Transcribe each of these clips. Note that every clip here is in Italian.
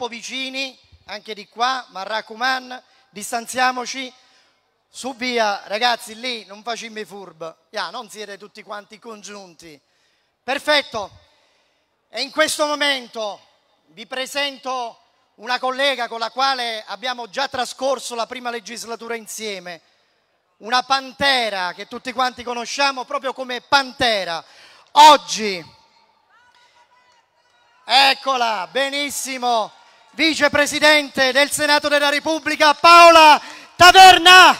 troppo vicini, anche di qua, ma raccomando, distanziamoci. Su via, ragazzi, lì non facciamo furb, yeah, non siete tutti quanti congiunti. Perfetto. E in questo momento vi presento una collega con la quale abbiamo già trascorso la prima legislatura insieme, una pantera che tutti quanti conosciamo proprio come pantera. Oggi, eccola, benissimo, vicepresidente del Senato della Repubblica Paola Taverna.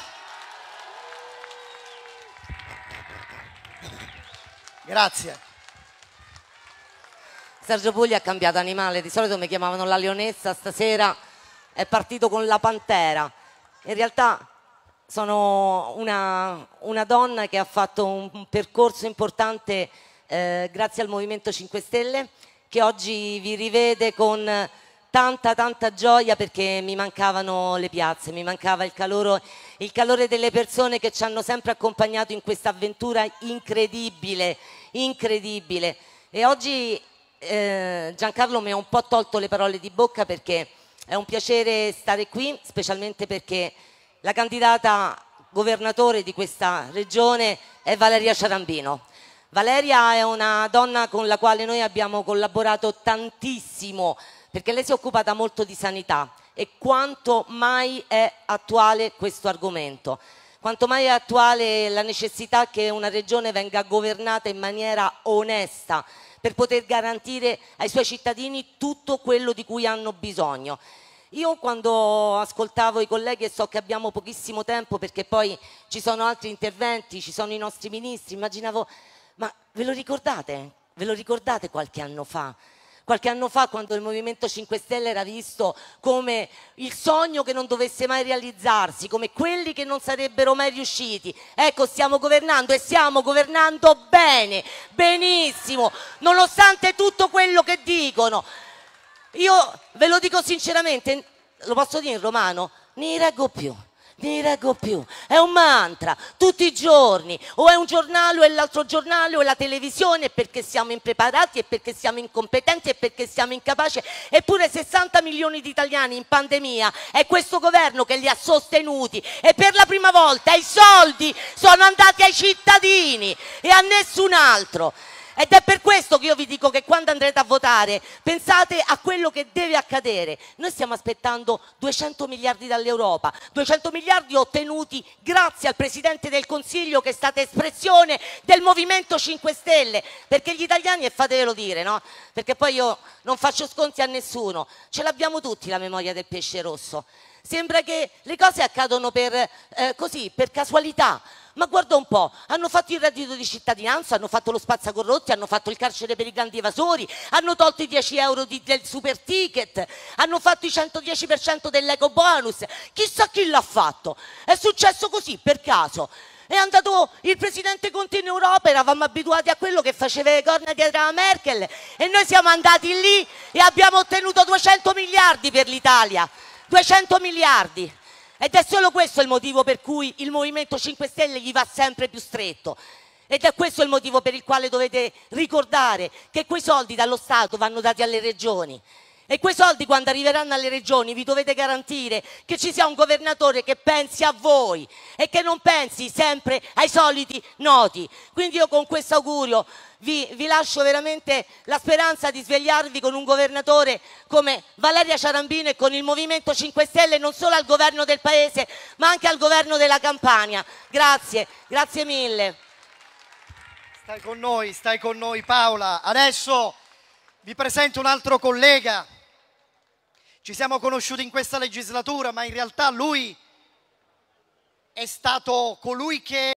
Grazie. Sergio Puglia ha cambiato animale, di solito mi chiamavano la leonessa, stasera è partito con la pantera. In realtà sono una, una donna che ha fatto un, percorso importante eh, grazie al Movimento 5 Stelle, che oggi vi rivede con tanta tanta gioia perché mi mancavano le piazze, mi mancava il calore, il calore delle persone che ci hanno sempre accompagnato in questa avventura incredibile, incredibile. E oggi eh, Giancarlo mi ha un po' tolto le parole di bocca perché è un piacere stare qui, specialmente perché la candidata governatore di questa regione è Valeria Ciarambino. Valeria è una donna con la quale noi abbiamo collaborato tantissimo perché lei si è occupata molto di sanità e quanto mai è attuale questo argomento. Quanto mai è attuale la necessità che una regione venga governata in maniera onesta per poter garantire ai suoi cittadini tutto quello di cui hanno bisogno. Io quando ascoltavo i colleghi e so che abbiamo pochissimo tempo perché poi ci sono altri interventi, ci sono i nostri ministri, immaginavo, ma ve lo ricordate? Ve lo ricordate qualche anno fa? qualche anno fa quando il Movimento 5 Stelle era visto come il sogno che non dovesse mai realizzarsi, come quelli che non sarebbero mai riusciti. Ecco, stiamo governando e stiamo governando bene, benissimo, nonostante tutto quello che dicono. Io ve lo dico sinceramente, lo posso dire in romano, ne reggo più mi reggo più. È un mantra, tutti i giorni, o è un giornale o è l'altro giornale o è la televisione perché siamo impreparati e perché siamo incompetenti e perché siamo incapaci. Eppure 60 milioni di italiani in pandemia è questo governo che li ha sostenuti e per la prima volta i soldi sono andati ai cittadini e a nessun altro. Ed è per questo che io vi dico che quando andrete a votare pensate a quello che deve accadere. Noi stiamo aspettando 200 miliardi dall'Europa, 200 miliardi ottenuti grazie al Presidente del Consiglio che è stata espressione del Movimento 5 Stelle, perché gli italiani, e fatevelo dire, no? perché poi io non faccio sconti a nessuno, ce l'abbiamo tutti la memoria del pesce rosso. Sembra che le cose accadono per, eh, così, per casualità, ma guarda un po', hanno fatto il reddito di cittadinanza, hanno fatto lo spazzacorrotti, hanno fatto il carcere per i grandi evasori, hanno tolto i 10 euro di, del super ticket, hanno fatto i 110% dell'eco bonus, chissà chi l'ha fatto, è successo così per caso. È andato il presidente Conte in Europa, eravamo abituati a quello che faceva le corna dietro la Merkel e noi siamo andati lì e abbiamo ottenuto 200 miliardi per l'Italia. 200 miliardi. Ed è solo questo il motivo per cui il Movimento 5 Stelle gli va sempre più stretto. Ed è questo il motivo per il quale dovete ricordare che quei soldi dallo Stato vanno dati alle regioni e quei soldi quando arriveranno alle regioni vi dovete garantire che ci sia un governatore che pensi a voi e che non pensi sempre ai soliti noti. Quindi io con questo augurio vi, vi lascio veramente la speranza di svegliarvi con un governatore come Valeria Ciarambino e con il Movimento 5 Stelle non solo al governo del Paese ma anche al governo della Campania. Grazie, grazie mille. Stai con noi, stai con noi Paola. Adesso vi presento un altro collega. Ci siamo conosciuti in questa legislatura, ma in realtà lui è stato colui che...